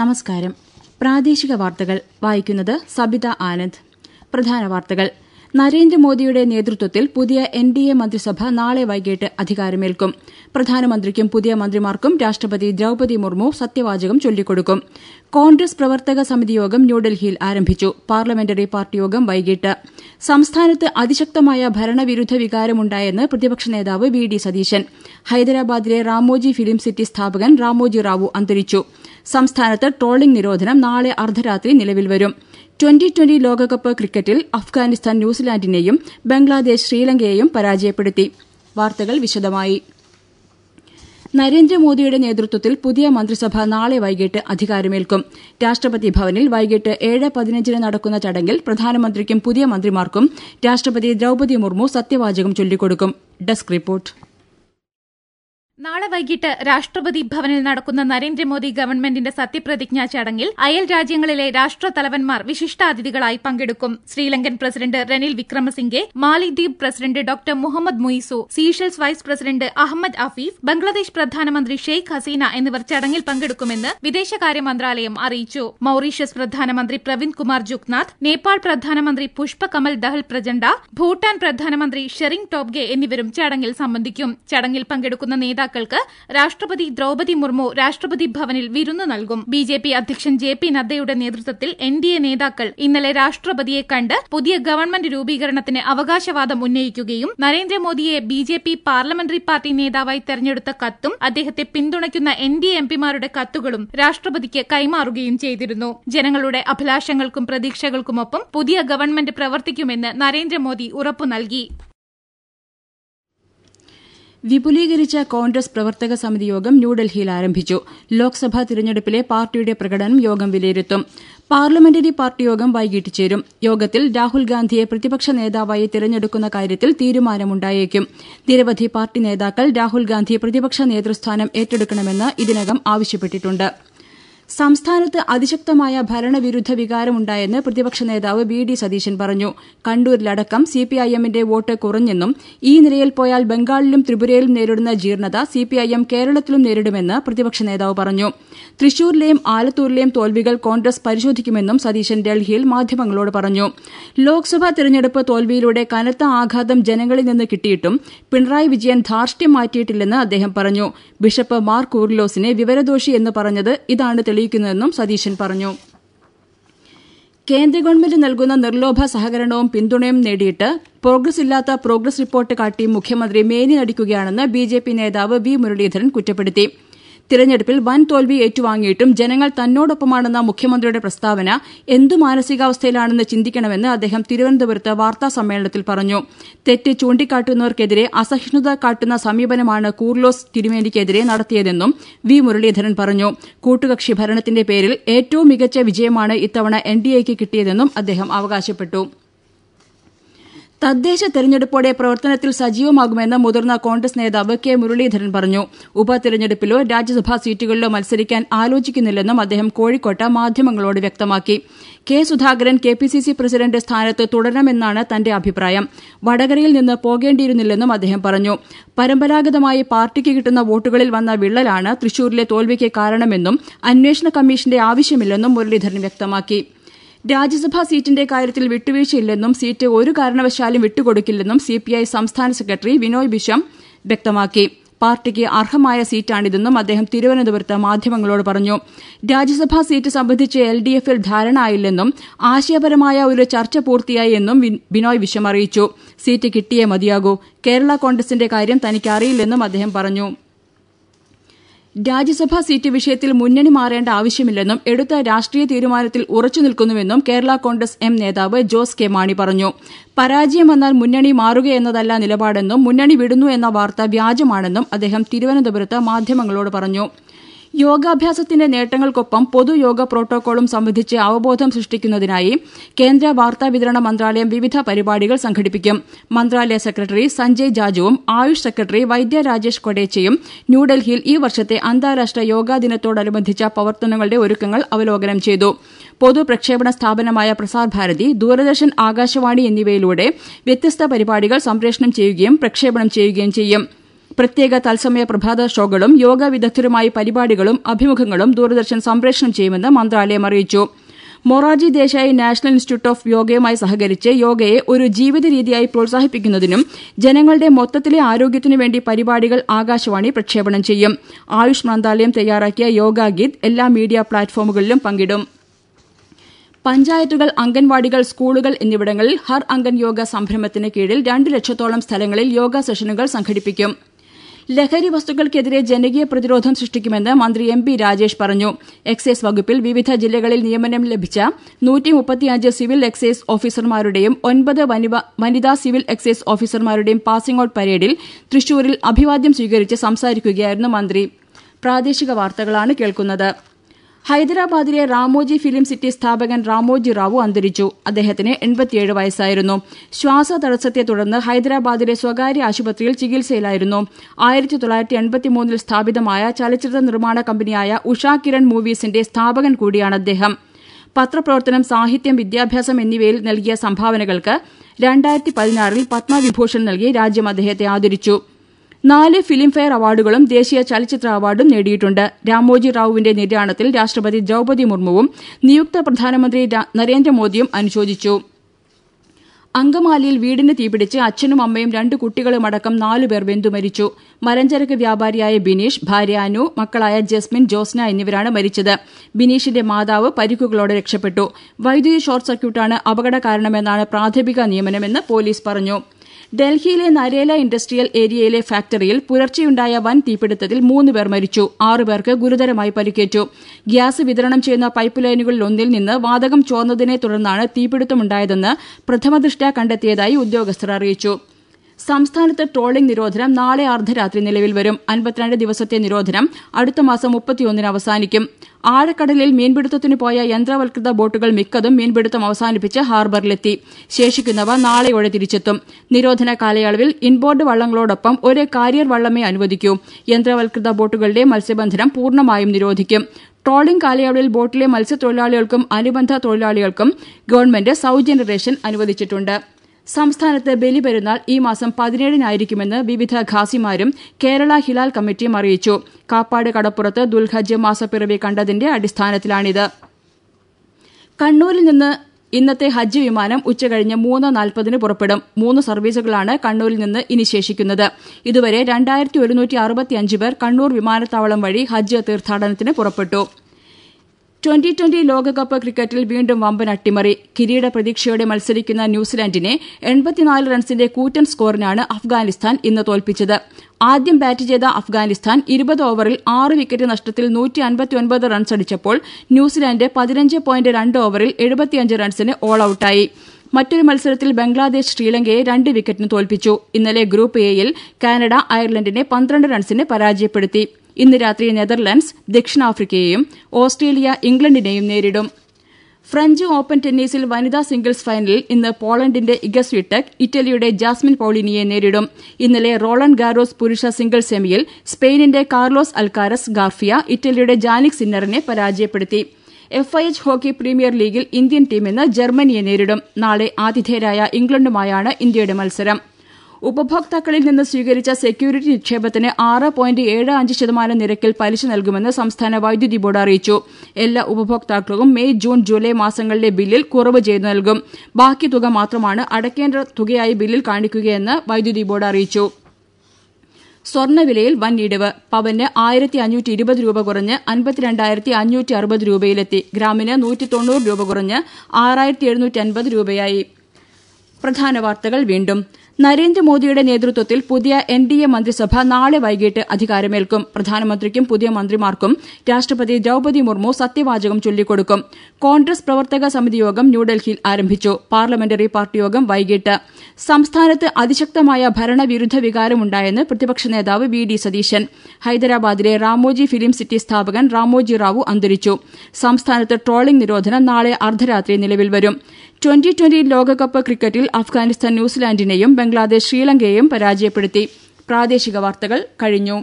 നമസ്കാരം പ്രാദേശിക വാർത്തകൾ വായിക്കുന്നത് സബിത ആനന്ദ് പ്രധാന വാർത്തകൾ നരേന്ദ്രമോദിയുടെ നേതൃത്വത്തിൽ പുതിയ എൻ ഡി എ മന്ത്രിസഭ നാളെ വൈകിട്ട് അധികാരമേൽക്കും പ്രധാനമന്ത്രിക്കും പുതിയ മന്ത്രിമാർക്കും രാഷ്ട്രപതി ദ്രൌപതി മുർമു സത്യവാചകം ചൊല്ലിക്കൊടുക്കും കോൺഗ്രസ് പ്രവർത്തക സമിതി യോഗം ന്യൂഡൽഹിയിൽ ആരംഭിച്ചു പാർലമെന്ററി പാർട്ടി യോഗം വൈകിട്ട് സംസ്ഥാനത്ത് അതിശക്തമായ ഭരണവിരുദ്ധ വികാരമുണ്ടായെന്ന് പ്രതിപക്ഷ നേതാവ് വി ഡി സതീശൻ ഹൈദരാബാദിലെ റാമോജി ഫിലിം സിറ്റി സ്ഥാപകൻ റാമോജി റാവു അന്തരിച്ചു സംസ്ഥാനത്ത് ട്രോളിംഗ് നിരോധനം നാളെ അർദ്ധരാത്രി നിലവിൽ വരും ട്വന്റി ട്വന്റി ലോകകപ്പ് ക്രിക്കറ്റിൽ അഫ്ഗാനിസ്ഥാൻ ന്യൂസിലാന്റിനെയും ബംഗ്ലാദേശ് ശ്രീലങ്കയെയും പരാജയപ്പെടുത്തി വാർത്തകൾ വിശദമായി നരേന്ദ്രമോദിയുടെ നേതൃത്വത്തിൽ പുതിയ മന്ത്രിസഭ നാളെ വൈകിട്ട് അധികാരമേൽക്കും രാഷ്ട്രപതി ഭവനിൽ വൈകിട്ട് ഏഴ് പതിനഞ്ചിന് നടക്കുന്ന ചടങ്ങിൽ പ്രധാനമന്ത്രിക്കും പുതിയ മന്ത്രിമാർക്കും രാഷ്ട്രപതി ദ്രൌപതി മുർമു സത്യവാചകം ചൊല്ലിക്കൊടുക്കും ഡെസ്ക് റിപ്പോർട്ട് നാളെ വൈകിട്ട് രാഷ്ട്രപതി ഭവനിൽ നടക്കുന്ന നരേന്ദ്രമോദി ഗവൺമെന്റിന്റെ സത്യപ്രതിജ്ഞാ ചടങ്ങിൽ അയൽ രാജ്യങ്ങളിലെ രാഷ്ട്ര തലവന്മാർ വിശിഷ്ടാതിഥികളായി പങ്കെടുക്കും ശ്രീലങ്കൻ പ്രസിഡന്റ് റെനിൽ വിക്രമസിംഗെ മാലിദ്വീപ് president doctor Muhammad Muizzu Seychelles vice president Ahmed Afif Bangladesh പ്രധാനമന്ത്രി ഷെയ്ഖ് ഹസീന എന്നിവർ ചടങ്ങിൽ പങ്കെടുക്കുമെന്ന് വിദേശകാര്യ മന്ത്രാലയം അറിയിച്ചു മൌറീഷ്യസ് പ്രധാനമന്ത്രി പ്രവിന്ദ് കുമാർ ജുഗ്നാഥ് നേപ്പാൾ പ്രധാനമന്ത്രി പുഷ്പ കമൽ ദഹൽ പ്രചണ്ഡ ഭൂട്ടാൻ പ്രധാനമന്ത്രി ഷെറിംഗ് ടോബ്ഗെ എന്നിവരും ചടങ്ങിൽ സംബന്ധിക്കും ചടങ്ങിൽ പങ്കെടുക്കുന്ന നേതാക്കൾ നേതാക്കൾക്ക് രാഷ്ട്രപതി ദ്രൌപതി മുർമു രാഷ്ട്രപതി ഭവനിൽ വിരുന്ന് നൽകും ബി ജെ പി അധ്യക്ഷൻ ജെ പി നദ്ദയുടെ നേതൃത്വത്തിൽ എൻ ഡി എ നേതാക്കൾ ഇന്നലെ രാഷ്ട്രപതിയെ കണ്ട് പുതിയ ഗവൺമെന്റ് രൂപീകരണത്തിന് അവകാശവാദം ഉന്നയിക്കുകയും നരേന്ദ്രമോദിയെ B J P parliamentary party നേതാവായി തെരഞ്ഞെടുത്ത കത്തും അദ്ദേഹത്തെ പിന്തുണയ്ക്കുന്ന എൻ ഡി എം പിമാരുടെ കത്തുകളും രാഷ്ട്രപതിക്ക് കൈമാറുകയും ചെയ്തിരുന്നു ജനങ്ങളുടെ അഭിലാഷങ്ങൾക്കും പ്രതീക്ഷകൾക്കുമൊപ്പം പുതിയ ഗവൺമെന്റ് പ്രവർത്തിക്കുമെന്ന് നരേന്ദ്രമോദി ഉറപ്പു നൽകി വിപുലീകരിച്ച കോൺഗ്രസ് പ്രവർത്തക സമിതി യോഗം ന്യൂഡൽഹിയിൽ ആരംഭിച്ചു ലോക്സഭാ തിരഞ്ഞെടുപ്പിലെ പാർട്ടിയുടെ പ്രകടനം യോഗം വിലയിരുത്തും പാർലമെന്ററി പാർട്ടി യോഗം വൈകിട്ട് ചേരും യോഗത്തിൽ രാഹുൽ ഗാന്ധിയെ പ്രതിപക്ഷ നേതാവായി തിരഞ്ഞെടുക്കുന്ന കാര്യത്തിൽ തീരുമാനമുണ്ടായേക്കും നിരവധി പാർട്ടി നേതാക്കൾ രാഹുൽ ഗാന്ധി പ്രതിപക്ഷ നേതൃസ്ഥാനം ഏറ്റെടുക്കണമെന്ന് ഇതിനകം ആവശ്യപ്പെട്ടിട്ടുണ്ട് സംസ്ഥാനത്ത് അതിശക്തമായ ഭരണവിരുദ്ധ വികാരമുണ്ടായെന്ന് പ്രതിപക്ഷ നേതാവ് ബി ഡി സതീശൻ പറഞ്ഞു കണ്ണൂരിലടക്കം സിപിഐഎമ്മിന്റെ വോട്ട് കുറഞ്ഞെന്നും ഈ നിലയിൽ പോയാൽ ബംഗാളിലും ത്രിപുരയിലും നേരിടുന്ന ജീർണത സിപിഐഎം കേരളത്തിലും നേരിടുമെന്ന് പ്രതിപക്ഷ നേതാവ് പറഞ്ഞു തൃശൂരിലെയും ആലത്തൂരിലെയും തോൽവികൾ കോൺഗ്രസ് പരിശോധിക്കുമെന്നും സതീശൻ ഡൽഹിയിൽ മാധ്യമങ്ങളോട് പറഞ്ഞു ലോക്സഭാ തെരഞ്ഞെടുപ്പ് തോൽവിയിലൂടെ കനത്ത ആഘാതം ജനങ്ങളിൽ നിന്ന് കിട്ടിയിട്ടും പിണറായി വിജയൻ ധാർഷ്ട്യം മാറ്റിയിട്ടില്ലെന്ന് അദ്ദേഹം പറഞ്ഞു ബിഷപ്പ് മാർ കൂർലോസിനെ വിവരദോഷി എന്ന് പറഞ്ഞത് ഇതാണ് തെളിവ് അറിയിക്കുന്നതെന്നും സതീശൻ പറഞ്ഞു കേന്ദ്ര ഗവൺമെന്റ് നൽകുന്ന നിർലോഭ സഹകരണവും പിന്തുണയും നേടിയിട്ട് പ്രോഗ്രസ് ഇല്ലാത്ത പ്രോഗ്രസ് റിപ്പോർട്ട് കാട്ടി മുഖ്യമന്ത്രി മേനി നടിക്കുകയാണെന്ന് ബിജെപി നേതാവ് വി മുരളീധരൻ കുറ്റപ്പെടുത്തി തിരഞ്ഞെടുപ്പിൽ വൻ തോൽവി ഏറ്റുവാങ്ങിയിട്ടും ജനങ്ങൾ തന്നോടൊപ്പമാണെന്ന മുഖ്യമന്ത്രിയുടെ പ്രസ്താവന എന്തു മാനസികാവസ്ഥയിലാണെന്ന് ചിന്തിക്കണമെന്ന് അദ്ദേഹം തിരുവനന്തപുരത്ത് സമ്മേളനത്തിൽ പറഞ്ഞു തെറ്റ് ചൂണ്ടിക്കാട്ടുന്നവർക്കെതിരെ അസഹിഷ്ണുത കാട്ടുന്ന സമീപനമാണ് കൂർലോസ് തിരുമേനിക്കെതിരെ നടത്തിയതെന്നും വി മുരളീധരൻ പറഞ്ഞു കൂട്ടുകക്ഷി ഭരണത്തിന്റെ പേരിൽ ഏറ്റവും മികച്ച വിജയമാണ് ഇത്തവണ എൻഡിഎയ്ക്ക് കിട്ടിയതെന്നും അദ്ദേഹം അവകാശപ്പെട്ടു തദ്ദേശ തെരഞ്ഞെടുപ്പോടെ പ്രവർത്തനത്തിൽ സജീവമാകുമെന്ന് മുതിർന്ന കോൺഗ്രസ് നേതാവ് കെ മുരളീധരൻ പറഞ്ഞു ഉപതെരഞ്ഞെടുപ്പിലോ രാജ്യസഭാ സീറ്റുകളിലോ മത്സരിക്കാൻ ആലോചിക്കുന്നില്ലെന്നും അദ്ദേഹം കോഴിക്കോട്ട് മാധ്യമങ്ങളോട് വ്യക്തമാക്കി K Sudhakaran K P C C president സ്ഥാനത്ത് തുടരണമെന്നാണ് തന്റെ അഭിപ്രായം വടകരയിൽ നിന്ന് പോകേണ്ടിയിരുന്നില്ലെന്നും അദ്ദേഹം പറഞ്ഞു പരമ്പരാഗതമായി പാർട്ടിക്ക് കിട്ടുന്ന വോട്ടുകളിൽ വന്ന വിള്ളലാണ് തൃശൂരിലെ തോൽവിക്ക് കാരണമെന്നും അന്വേഷണ കമ്മീഷന്റെ ആവശ്യമില്ലെന്നും മുരളീധരൻ വ്യക്തമാക്കി രാജ്യസഭാ സീറ്റിന്റെ കാര്യത്തിൽ വിട്ടുവീഴ്ചയില്ലെന്നും സീറ്റ് ഒരു കാരണവശാലും വിട്ടുകൊടുക്കില്ലെന്നും സിപിഐ സംസ്ഥാന സെക്രട്ടറി വിനോയ് ബിഷം വ്യക്തമാക്കി പാർട്ടിക്ക് അർഹമായ സീറ്റാണിതെന്നും അദ്ദേഹം തിരുവനന്തപുരത്ത് മാധ്യമങ്ങളോട് പറഞ്ഞു രാജ്യസഭാ സീറ്റ് സംബന്ധിച്ച് എൽ ഡി എഫിൽ ധാരണ ആയില്ലെന്നും ആശയപരമായ ഒരു ചർച്ച പൂർത്തിയായി എന്നും ബിനോയ് വിഷം അറിയിച്ചു സീറ്റ് കിട്ടിയേ മതിയാകൂ കേരള കോൺഗ്രസിന്റെ കാര്യം തനിക്കറിയില്ലെന്നും അദ്ദേഹം പറഞ്ഞു രാജ്യസഭാ സീറ്റ് വിഷയത്തിൽ മുന്നണി മാറേണ്ട ആവശ്യമില്ലെന്നും എടുത്ത രാഷ്ട്രീയ തീരുമാനത്തിൽ ഉറച്ചുനിൽക്കുന്നുവെന്നും കേരള കോൺഗ്രസ് എം നേതാവ് ജോസ് കെ മാണി പറഞ്ഞു പരാജയം വന്നാൽ മുന്നണി മാറുകയെന്നതല്ല നിലപാടെന്നും മുന്നണി വിടുന്നു എന്ന വാർത്ത വ്യാജമാണെന്നും അദ്ദേഹം തിരുവനന്തപുരത്ത് മാധ്യമങ്ങളോട് പറഞ്ഞു യോഗാഭ്യാസത്തിന്റെ നേട്ടങ്ങൾക്കൊപ്പം പൊതുയോഗ പ്രോട്ടോകോളും സംബന്ധിച്ച് അവബോധം സൃഷ്ടിക്കുന്നതിനായി കേന്ദ്ര വിതരണ മന്ത്രാലയം വിവിധ പരിപാടികൾ സംഘടിപ്പിക്കും മന്ത്രാലയ സെക്രട്ടറി സഞ്ജയ് ജാജുവും ആയുഷ് സെക്രട്ടറി വൈദ്യ രാജേഷ് കൊടേച്ചയും ന്യൂഡൽഹിയിൽ ഈ വർഷത്തെ അന്താരാഷ്ട്ര യോഗാ ദിനത്തോടനുബന്ധിച്ച പ്രവർത്തനങ്ങളുടെ ഒരുക്കങ്ങൾ അവലോകനം ചെയ്തു പൊതുപ്രക്ഷേപണ സ്ഥാപനമായ പ്രസാർ ഭാരതി ദൂരദർശൻ ആകാശവാണി എന്നിവയിലൂടെ വ്യത്യസ്ത പരിപാടികൾ സംപ്രേഷണം ചെയ്യുകയും പ്രക്ഷേപണം ചെയ്യുകയും ചെയ്യും പ്രത്യേക തത്സമയ പ്രഭാത ഷോകളും യോഗ വിദഗ്ധരുമായി പരിപാടികളും അഭിമുഖങ്ങളും ദൂരദർശൻ സംപ്രേഷണം ചെയ്യുമെന്ന് മന്ത്രാലയം അറിയിച്ചു Morarji Desai national institute of യോഗയുമായി സഹകരിച്ച് യോഗയെ ഒരു ജീവിത രീതിയായി പ്രോത്സാഹിപ്പിക്കുന്നതിനും ജനങ്ങളുടെ മൊത്തത്തിലെ ആരോഗ്യത്തിനു വേണ്ടി പരിപാടികൾ ആകാശവാണി പ്രക്ഷേപണം ചെയ്യും ആയുഷ് മന്ത്രാലയം തയ്യാറാക്കിയ യോഗ ഗീത് എല്ലാ മീഡിയ പ്ലാറ്റ്ഫോമുകളിലും പങ്കിടും പഞ്ചായത്തുകൾ അംഗൻവാടികൾ സ്കൂളുകൾ എന്നിവിടങ്ങളിൽ ഹർ അംഗൻ യോഗ സംരംഭത്തിന് കീഴിൽ രണ്ട് ലക്ഷത്തോളം സ്ഥലങ്ങളിൽ യോഗ സെഷനുകൾ സംഘടിപ്പിക്കും ലഹരി വസ്തുക്കൾക്കെതിരെ ജനകീയ പ്രതിരോധം സൃഷ്ടിക്കുമെന്ന് മന്ത്രി എം പി രാജേഷ് പറഞ്ഞു എക്സൈസ് വകുപ്പിൽ വിവിധ ജില്ലകളിൽ നിയമനം ലഭിച്ച സിവിൽ എക്സൈസ് ഓഫീസർമാരുടെയും ഒൻപത് വനിതാ സിവിൽ എക്സൈസ് ഓഫീസർമാരുടെയും പാസിംഗ് ഔട്ട് പരേഡിൽ തൃശൂരിൽ അഭിവാദ്യം സ്വീകരിച്ച് സംസാരിക്കുകയായിരുന്നു മന്ത്രി പ്രാദേശിക വാർത്തകളാണ് കേൾക്കുന്നത് ഹൈദരാബാദിലെ റാമോജി ഫിലിം സിറ്റി സ്ഥാപകൻ റാമോജി റാവു അന്തരിച്ചു അദ്ദേഹത്തിന് എൺപത്തിയേഴ് വയസ്സായിരുന്നു ശ്വാസ തടസ്സത്തെ തുടർന്ന് ഹൈദരാബാദിലെ സ്വകാര്യ ആശുപത്രിയിൽ ചികിത്സയിലായിരുന്നു ആയിരത്തി തൊള്ളായിരത്തി എൺപത്തിമൂന്നിൽ സ്ഥാപിതമായ ചലച്ചിത്ര നിർമ്മാണ കമ്പനിയായ ഉഷാ കിരൺ മൂവീസിന്റെ സ്ഥാപകൻ കൂടിയാണ് അദ്ദേഹം പത്രപ്രവർത്തനം സാഹിത്യം വിദ്യാഭ്യാസം എന്നിവയിൽ നൽകിയ സംഭാവനകൾക്ക് രണ്ടായിരത്തി പതിനാറിൽ പത്മവിഭൂഷൺ നൽകി രാജ്യം അദ്ദേഹത്തെ ആദരിച്ചു നാല് ഫിലിംഫെയർ അവാർഡുകളും ദേശീയ ചലച്ചിത്ര അവാർഡും നേടിയിട്ടുണ്ട് രാമോജി റാവുവിന്റെ നിര്യാണത്തിൽ രാഷ്ട്രപതി ദ്രൌപതി മുർമുവും നിയുക്ത പ്രധാനമന്ത്രി നരേന്ദ്രമോദിയും അനുശോചിച്ചു അങ്കമാലിയിൽ വീടിന് തീപിടിച്ച് അച്ഛനും അമ്മയും രണ്ട് കുട്ടികളുമടക്കം നാലുപേർ മരിച്ചു മരഞ്ചരക്ക് വ്യാപാരിയായ ബിനീഷ് ഭാര്യ അനു മക്കളായ ജസ്മിൻ ജോസ്ന എന്നിവരാണ് മരിച്ചത് ബിനീഷിന്റെ മാതാവ് പരിക്കുകളോടെ രക്ഷപ്പെട്ടു വൈദ്യുതി ഷോർട്ട് സർക്യൂട്ടാണ് അപകട കാരണമെന്നാണ് പ്രാഥമിക നിയമനമെന്ന് പോലീസ് പറഞ്ഞു ഡൽഹിയിലെ നരേല ഇൻഡസ്ട്രിയൽ ഏരിയയിലെ ഫാക്ടറിയിൽ പുലർച്ചെയുണ്ടായ വൻ തീപിടുത്തത്തിൽ മൂന്ന് പേർ മരിച്ചു ആറുപേർക്ക് ഗുരുതരമായി പരിക്കേറ്റു ഗ്യാസ് വിതരണം ചെയ്യുന്ന പൈപ്പ് ലൈനുകളിലൊന്നിൽ നിന്ന് വാതകം ചോർന്നതിനെ തുടർന്നാണ് തീപിടുത്തമുണ്ടായതെന്ന് പ്രഥമദൃഷ്ട്യാ കണ്ടെത്തിയതായി ഉദ്യോഗസ്ഥർ അറിയിച്ചു സംസ്ഥാനത്ത് ട്രോളിംഗ് നിരോധനം നാളെ അർദ്ധരാത്രി നിലവിൽ വരും അൻപത്തിരണ്ട് ദിവസത്തെ നിരോധനം അടുത്ത മാസം മുപ്പത്തിയൊന്നിന് അവസാനിക്കും ആഴക്കടലിൽ മീൻപിടുത്തത്തിന് പോയ യന്ത്രവൽകൃത ബോട്ടുകൾ മിക്കതും മീൻപിടുത്തം അവസാനിപ്പിച്ച് ഹാർബറിലെത്തി ശേഷിക്കുന്നവ നാളെയോടെ തിരിച്ചെത്തും നിരോധന കാലയളവിൽ ഇൻബോർഡ് വള്ളങ്ങളോടൊപ്പം ഒരു കാരിയർ വള്ളമേ അനുവദിക്കൂ യന്ത്രവൽകൃത ബോട്ടുകളുടെ മത്സ്യബന്ധനം പൂർണ്ണമായും നിരോധിക്കും ട്രോളിംഗ് കാലയളവിൽ ബോട്ടിലെ മത്സ്യത്തൊഴിലാളികൾക്കും അനുബന്ധ തൊഴിലാളികൾക്കും ഗവൺമെന്റ് സൌജന്യ റേഷൻ അനുവദിച്ചിട്ടുണ്ട് സംസ്ഥാനത്ത് ബലിപെരുന്നാൾ ഈ മാസം പതിനേഴിനായിരിക്കുമെന്ന് വിവിധ ഖാസിമാരും കേരള ഹിലാൽ കമ്മിറ്റിയും അറിയിച്ചു കാപ്പാട് കടപ്പുറത്ത് ദുൽഹജ്ജ് മാസപ്പിറവി കണ്ടതിന്റെ അടിസ്ഥാനത്തിലാണിത് കണ്ണൂരിൽ നിന്ന് ഇന്നത്തെ ഹജ്ജ് വിമാനം ഉച്ചകഴിഞ്ഞ് മൂന്ന് നാൽപ്പതിന് പുറപ്പെടും മൂന്ന് സർവീസുകളാണ് കണ്ണൂരിൽ നിന്ന് ഇനി ശേഷിക്കുന്നത് ഇതുവരെ രണ്ടായിരത്തി ഒരുന്നൂറ്റി അറുപത്തിയഞ്ച് പേർ കണ്ണൂർ വിമാനത്താവളം വഴി ഹജ്ജ് തീർത്ഥാടനത്തിന് പുറപ്പെട്ടു ട്വന്റി ട്വന്റി ലോകകപ്പ് ക്രിക്കറ്റിൽ വീണ്ടും വമ്പൻ അട്ടിമറി കിരീട പ്രതീക്ഷയോടെ മത്സരിക്കുന്ന ന്യൂസിലാൻഡിനെ എൺപത്തിനാല് റൺസിന്റെ കൂറ്റൻ സ്കോറിനാണ് അഫ്ഗാനിസ്ഥാൻ ഇന്ന് തോൽപ്പിച്ചത് ആദ്യം ബാറ്റ് ചെയ്ത അഫ്ഗാനിസ്ഥാൻ ഇരുപത് ഓവറിൽ ആറ് വിക്കറ്റ് നഷ്ടത്തിൽ നൂറ്റി അൻപത്തിയൊൻപത് റൺസടിച്ചപ്പോൾ ന്യൂസിലാന്റ് പതിനഞ്ച് പോയിന്റ് രണ്ട് ഓവറിൽ എഴുപത്തിയഞ്ച് റൺസിന് ഓൾ ഔട്ടായി മറ്റൊരു മത്സരത്തിൽ ബംഗ്ലാദേശ് ശ്രീലങ്കയെ രണ്ട് വിക്കറ്റിന് തോൽപ്പിച്ചു ഇന്നലെ ഗ്രൂപ്പ് എയിൽ കാനഡ അയർലൻഡിനെ പന്ത്രണ്ട് റൺസിന് പരാജയപ്പെടുത്തി ഇന്ന് രാത്രി നെതർലൻഡ്സ് ദക്ഷിണാഫ്രിക്കയെയും ഓസ്ട്രേലിയ ഇംഗ്ലണ്ടിനെയും നേരിടും ഫ്രഞ്ച് ഓപ്പൺ ടെന്നീസിൽ വനിതാ സിംഗിൾസ് ഫൈനലിൽ ഇന്ന് പോളണ്ടിന്റെ ഇഗസ്വിടെക് ഇറ്റലിയുടെ ജാസ്മിൻ പോളിനിയെ നേരിടും ഇന്നലെ റോളൻ ഗാരോസ് പുരുഷ സിംഗിൾസ് സെമിയിൽ സ്പെയിനിന്റെ കാർലോസ് അൽക്കാരസ് ഗാർഫിയ ഇറ്റലിയുടെ ജാനിക് സിന്നറിനെ പരാജയപ്പെടുത്തി F I H hockey premier ലീഗിൽ ഇന്ത്യൻ ടീം ഇന്ന് ജർമ്മനിയെ നേരിടും നാളെ ആതിഥേയരായ ഇംഗ്ലണ്ടുമായാണ് ഇന്ത്യയുടെ മത്സരം ഉപഭോക്താക്കളിൽ നിന്ന് സ്വീകരിച്ച സെക്യൂരിറ്റി നിക്ഷേപത്തിന് ആറ് പോയിന്റ് ഏഴ് അഞ്ച് ശതമാനം നിരക്കിൽ പലിശ നൽകുമെന്ന് സംസ്ഥാന വൈദ്യുതി ബോർഡ് അറിയിച്ചു എല്ലാ ഉപഭോക്താക്കൾക്കും മെയ് ജൂൺ ജൂലൈ മാസങ്ങളിലെ ബില്ലിൽ കുറവ് ചെയ്തു നൽകും ബാക്കി തുക മാത്രമാണ് അടയ്ക്കേണ്ട തുകയായി ബില്ലിൽ കാണിക്കുകയെന്ന് വൈദ്യുതി ബോർഡ് അറിയിച്ചു സ്വർണ്ണവിലയിൽ വൻ ഇടിവ് പവന് ആയിരത്തി അഞ്ഞൂറ്റി ഇരുപത് രൂപ കുറഞ്ഞ് അൻപത്തിരണ്ടായിരത്തി അഞ്ഞൂറ്റി അറുപത് രൂപയിലെത്തി ഗ്രാമിന് നൂറ്റി തൊണ്ണൂറ് രൂപ കുറഞ്ഞ് ആറായിരത്തി എഴുന്നൂറ്റി അൻപത് രൂപയായി പ്രധാന വാർത്തകൾ വീണ്ടും നരേന്ദ്രമോദിയുടെ നേതൃത്വത്തിൽ പുതിയ എൻ ഡി എ മന്ത്രിസഭ നാളെ വൈകിട്ട് അധികാരമേൽക്കും പ്രധാനമന്ത്രിക്കും പുതിയ മന്ത്രിമാർക്കും രാഷ്ട്രപതി ദ്രൌപതി മുർമു സത്യവാചകം ചൊല്ലിക്കൊടുക്കും കോൺഗ്രസ് പ്രവർത്തക സമിതി യോഗം ന്യൂഡൽഹിയിൽ ആരംഭിച്ചു പാർലമെന്ററി പാർട്ടി യോഗം വൈകിട്ട് സംസ്ഥാനത്ത് അതിശക്തമായ ഭരണവിരുദ്ധ വികാരമുണ്ടായെന്ന് പ്രതിപക്ഷ നേതാവ് വി ഡി സതീശൻ ഹൈദരാബാദിലെ റാമോജി ഫിലിം സിറ്റി സ്ഥാപകൻ റാമോജി റാവു അന്തരിച്ചു സംസ്ഥാനത്ത് ട്രോളിംഗ് നിരോധനം നാളെ അർദ്ധരാത്രി നിലവിൽ വരും ട്വന്റി ട്വന്റി ലോകകപ്പ് ക്രിക്കറ്റിൽ അഫ്ഗാനിസ്ഥാൻ ന്യൂസിലാൻഡിനെയും ബംഗ്ലാദേശ് ശ്രീലങ്കയെയും പരാജയപ്പെടുത്തി പ്രാദേശിക വാർത്തകൾ കഴിഞ്ഞു